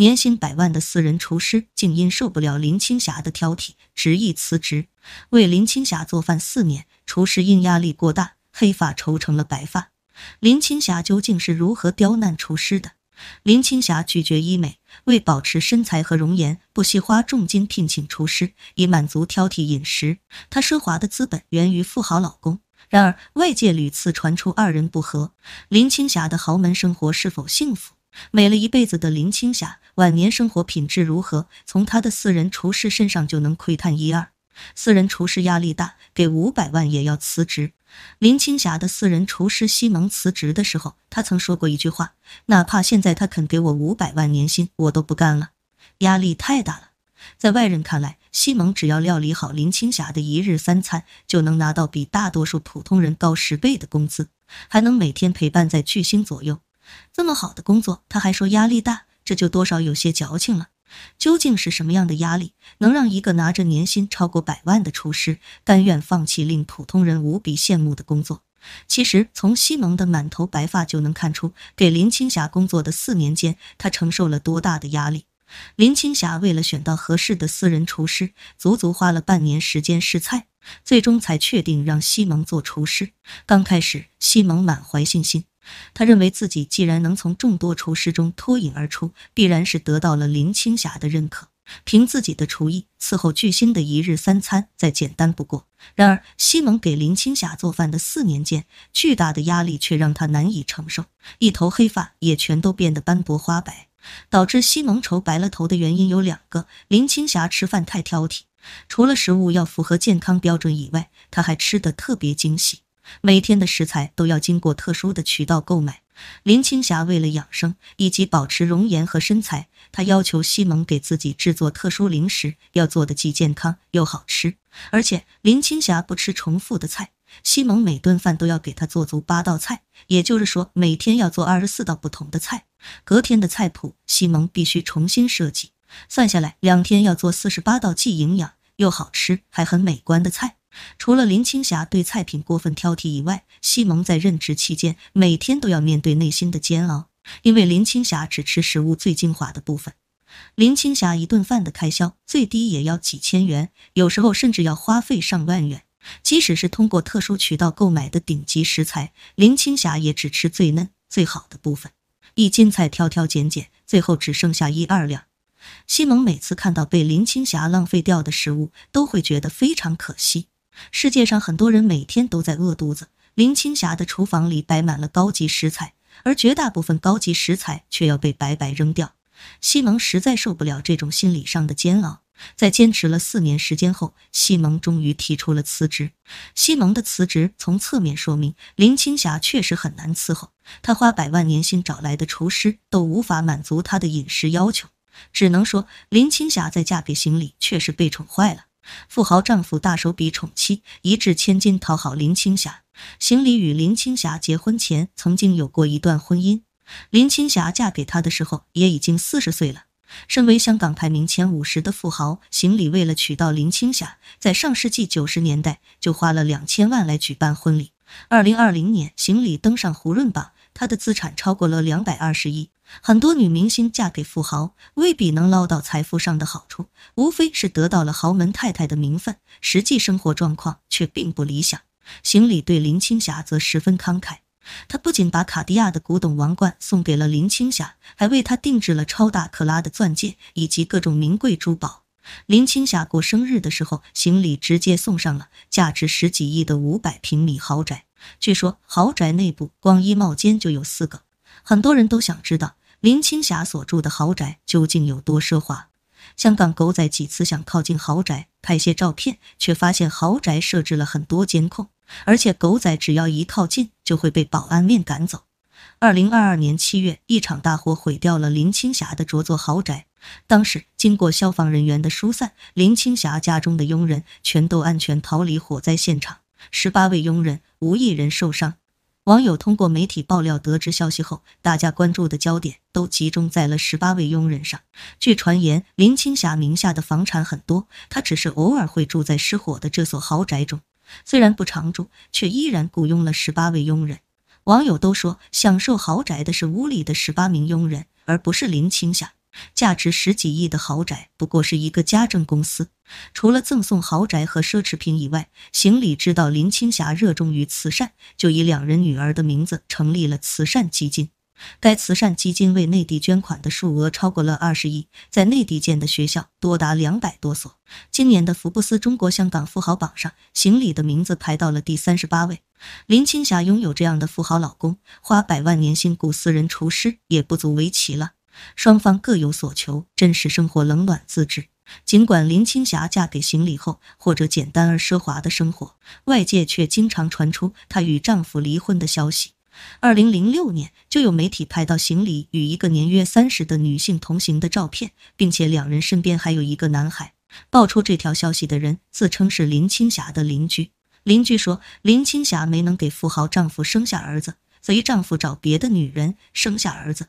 年薪百万的私人厨师，竟因受不了林青霞的挑剔，执意辞职。为林青霞做饭四年，厨师因压力过大，黑发愁成了白发。林青霞究竟是如何刁难厨师的？林青霞拒绝医美，为保持身材和容颜，不惜花重金聘请厨师，以满足挑剔饮食。她奢华的资本源于富豪老公，然而外界屡次传出二人不和。林青霞的豪门生活是否幸福？美了一辈子的林青霞晚年生活品质如何？从她的四人厨师身上就能窥探一二。四人厨师压力大，给五百万也要辞职。林青霞的四人厨师西蒙辞职的时候，他曾说过一句话：“哪怕现在他肯给我五百万年薪，我都不干了，压力太大了。”在外人看来，西蒙只要料理好林青霞的一日三餐，就能拿到比大多数普通人高十倍的工资，还能每天陪伴在巨星左右。这么好的工作，他还说压力大，这就多少有些矫情了。究竟是什么样的压力，能让一个拿着年薪超过百万的厨师，甘愿放弃令普通人无比羡慕的工作？其实，从西蒙的满头白发就能看出，给林青霞工作的四年间，他承受了多大的压力。林青霞为了选到合适的私人厨师，足足花了半年时间试菜，最终才确定让西蒙做厨师。刚开始，西蒙满怀信心。他认为自己既然能从众多厨师中脱颖而出，必然是得到了林青霞的认可。凭自己的厨艺，伺候巨星的一日三餐再简单不过。然而，西蒙给林青霞做饭的四年间，巨大的压力却让他难以承受，一头黑发也全都变得斑驳花白。导致西蒙愁白了头的原因有两个：林青霞吃饭太挑剔，除了食物要符合健康标准以外，她还吃的特别精细。每天的食材都要经过特殊的渠道购买。林青霞为了养生以及保持容颜和身材，她要求西蒙给自己制作特殊零食，要做的既健康又好吃。而且林青霞不吃重复的菜，西蒙每顿饭都要给她做足八道菜，也就是说每天要做二十四道不同的菜。隔天的菜谱，西蒙必须重新设计。算下来，两天要做四十八道既营养又好吃还很美观的菜。除了林青霞对菜品过分挑剔以外，西蒙在任职期间每天都要面对内心的煎熬，因为林青霞只吃食物最精华的部分。林青霞一顿饭的开销最低也要几千元，有时候甚至要花费上万元。即使是通过特殊渠道购买的顶级食材，林青霞也只吃最嫩最好的部分。一斤菜挑挑拣拣，最后只剩下一二两。西蒙每次看到被林青霞浪费掉的食物，都会觉得非常可惜。世界上很多人每天都在饿肚子。林青霞的厨房里摆满了高级食材，而绝大部分高级食材却要被白白扔掉。西蒙实在受不了这种心理上的煎熬，在坚持了四年时间后，西蒙终于提出了辞职。西蒙的辞职从侧面说明林青霞确实很难伺候。他花百万年薪找来的厨师都无法满足他的饮食要求，只能说林青霞在嫁给行李确实被宠坏了。富豪丈夫大手笔宠妻，一掷千金讨好林青霞。邢李与林青霞结婚前曾经有过一段婚姻，林青霞嫁给他的时候也已经四十岁了。身为香港排名前五十的富豪，邢李为了娶到林青霞，在上世纪九十年代就花了两千万来举办婚礼。二零二零年，邢李登上胡润榜，他的资产超过了两百二十亿。很多女明星嫁给富豪未必能捞到财富上的好处，无非是得到了豪门太太的名分，实际生活状况却并不理想。行李对林青霞则十分慷慨，他不仅把卡地亚的古董王冠送给了林青霞，还为她定制了超大克拉的钻戒以及各种名贵珠宝。林青霞过生日的时候，行李直接送上了价值十几亿的五百平米豪宅，据说豪宅内部光衣帽间就有四个，很多人都想知道。林青霞所住的豪宅究竟有多奢华？香港狗仔几次想靠近豪宅拍些照片，却发现豪宅设置了很多监控，而且狗仔只要一靠近就会被保安面赶走。二零二二年七月，一场大火毁掉了林青霞的着作豪宅。当时，经过消防人员的疏散，林青霞家中的佣人全都安全逃离火灾现场，十八位佣人无一人受伤。网友通过媒体爆料得知消息后，大家关注的焦点都集中在了十八位佣人上。据传言，林青霞名下的房产很多，她只是偶尔会住在失火的这所豪宅中。虽然不常住，却依然雇佣了十八位佣人。网友都说，享受豪宅的是屋里的十八名佣人，而不是林青霞。价值十几亿的豪宅，不过是一个家政公司。除了赠送豪宅和奢侈品以外，邢李知道林青霞热衷于慈善，就以两人女儿的名字成立了慈善基金。该慈善基金为内地捐款的数额超过了二十亿，在内地建的学校多达两百多所。今年的《福布斯中国香港富豪榜》上，邢李的名字排到了第三十八位。林青霞拥有这样的富豪老公，花百万年薪雇私人厨师也不足为奇了。双方各有所求，真实生活冷暖自知。尽管林青霞嫁给邢李后，过着简单而奢华的生活，外界却经常传出她与丈夫离婚的消息。二零零六年，就有媒体拍到邢李与一个年约三十的女性同行的照片，并且两人身边还有一个男孩。爆出这条消息的人自称是林青霞的邻居，邻居说林青霞没能给富豪丈夫生下儿子，所以丈夫找别的女人生下儿子。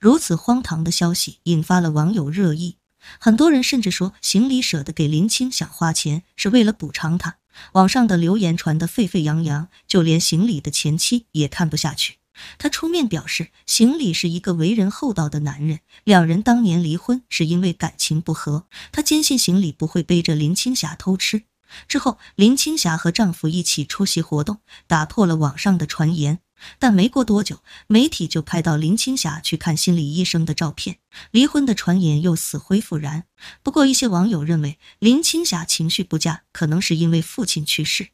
如此荒唐的消息引发了网友热议，很多人甚至说行李舍得给林青霞花钱是为了补偿她。网上的流言传得沸沸扬扬，就连行李的前妻也看不下去，他出面表示行李是一个为人厚道的男人，两人当年离婚是因为感情不和。他坚信行李不会背着林青霞偷吃。之后，林青霞和丈夫一起出席活动，打破了网上的传言。但没过多久，媒体就拍到林青霞去看心理医生的照片，离婚的传言又死灰复燃。不过，一些网友认为林青霞情绪不佳，可能是因为父亲去世。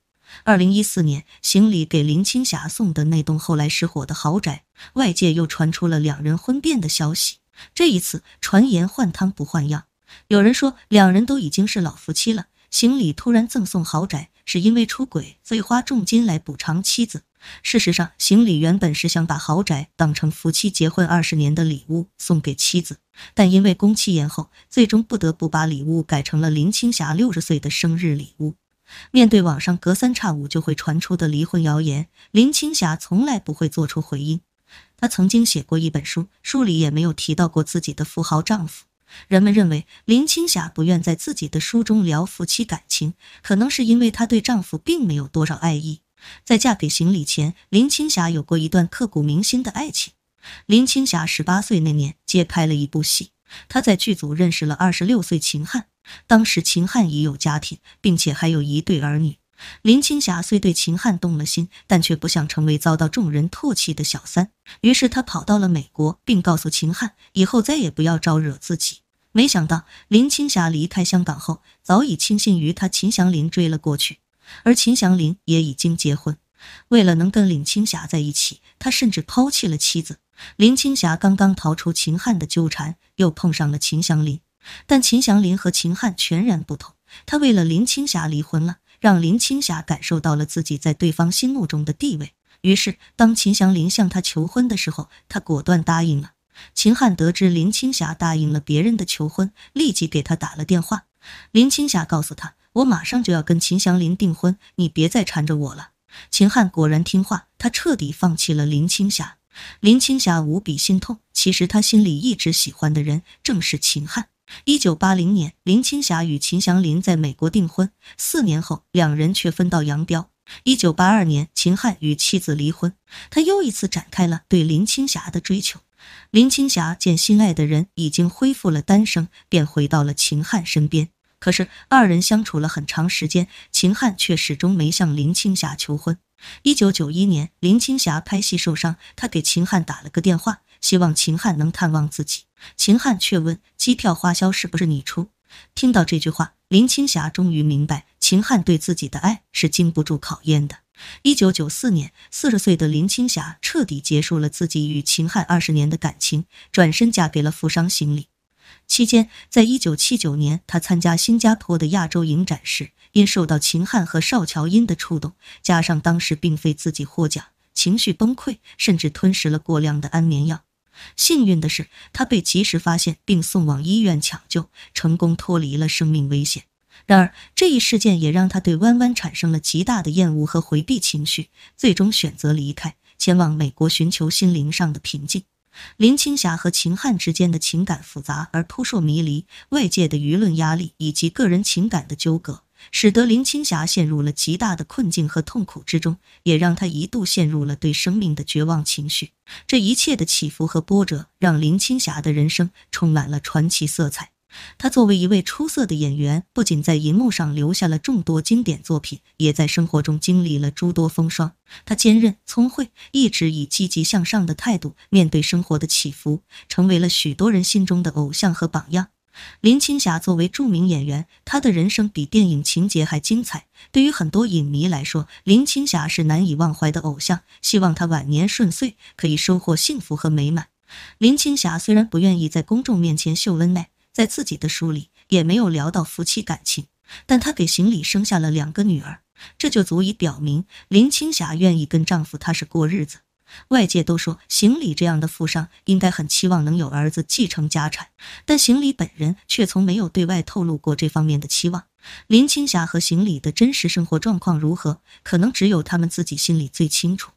二零一四年，行李给林青霞送的那栋后来失火的豪宅，外界又传出了两人婚变的消息。这一次，传言换汤不换药，有人说两人都已经是老夫妻了，行李突然赠送豪宅，是因为出轨，所以花重金来补偿妻子。事实上，行李原本是想把豪宅当成夫妻结婚二十年的礼物送给妻子，但因为工期延后，最终不得不把礼物改成了林青霞六十岁的生日礼物。面对网上隔三差五就会传出的离婚谣言，林青霞从来不会做出回应。她曾经写过一本书，书里也没有提到过自己的富豪丈夫。人们认为林青霞不愿在自己的书中聊夫妻感情，可能是因为她对丈夫并没有多少爱意。在嫁给邢李前，林青霞有过一段刻骨铭心的爱情。林青霞十八岁那年接拍了一部戏，她在剧组认识了二十六岁秦汉。当时秦汉已有家庭，并且还有一对儿女。林青霞虽对秦汉动了心，但却不想成为遭到众人唾弃的小三，于是她跑到了美国，并告诉秦汉以后再也不要招惹自己。没想到林青霞离开香港后，早已倾心于他，秦祥林追了过去。而秦祥林也已经结婚，为了能跟林青霞在一起，他甚至抛弃了妻子。林青霞刚刚逃出秦汉的纠缠，又碰上了秦祥林。但秦祥林和秦汉全然不同，他为了林青霞离婚了，让林青霞感受到了自己在对方心目中的地位。于是，当秦祥林向她求婚的时候，他果断答应了。秦汉得知林青霞答应了别人的求婚，立即给他打了电话。林青霞告诉他。我马上就要跟秦祥林订婚，你别再缠着我了。秦汉果然听话，他彻底放弃了林青霞。林青霞无比心痛，其实他心里一直喜欢的人正是秦汉。一九八零年，林青霞与秦祥林在美国订婚，四年后两人却分道扬镳。一九八二年，秦汉与妻子离婚，他又一次展开了对林青霞的追求。林青霞见心爱的人已经恢复了单身，便回到了秦汉身边。可是，二人相处了很长时间，秦汉却始终没向林青霞求婚。一九九一年，林青霞拍戏受伤，她给秦汉打了个电话，希望秦汉能探望自己。秦汉却问：“机票花销是不是你出？”听到这句话，林青霞终于明白，秦汉对自己的爱是经不住考验的。一九九四年，四十岁的林青霞彻底结束了自己与秦汉二十年的感情，转身嫁给了富商行李。期间，在1979年，他参加新加坡的亚洲影展时，因受到秦汉和邵乔茵的触动，加上当时并非自己获奖，情绪崩溃，甚至吞食了过量的安眠药。幸运的是，他被及时发现并送往医院抢救，成功脱离了生命危险。然而，这一事件也让他对弯弯产生了极大的厌恶和回避情绪，最终选择离开，前往美国寻求心灵上的平静。林青霞和秦汉之间的情感复杂而扑朔迷离，外界的舆论压力以及个人情感的纠葛，使得林青霞陷入了极大的困境和痛苦之中，也让她一度陷入了对生命的绝望情绪。这一切的起伏和波折，让林青霞的人生充满了传奇色彩。他作为一位出色的演员，不仅在银幕上留下了众多经典作品，也在生活中经历了诸多风霜。他坚韧聪慧，一直以积极向上的态度面对生活的起伏，成为了许多人心中的偶像和榜样。林青霞作为著名演员，她的人生比电影情节还精彩。对于很多影迷来说，林青霞是难以忘怀的偶像。希望她晚年顺遂，可以收获幸福和美满。林青霞虽然不愿意在公众面前秀恩爱。在自己的书里也没有聊到夫妻感情，但她给行李生下了两个女儿，这就足以表明林青霞愿意跟丈夫踏实过日子。外界都说行李这样的富商应该很期望能有儿子继承家产，但行李本人却从没有对外透露过这方面的期望。林青霞和行李的真实生活状况如何，可能只有他们自己心里最清楚。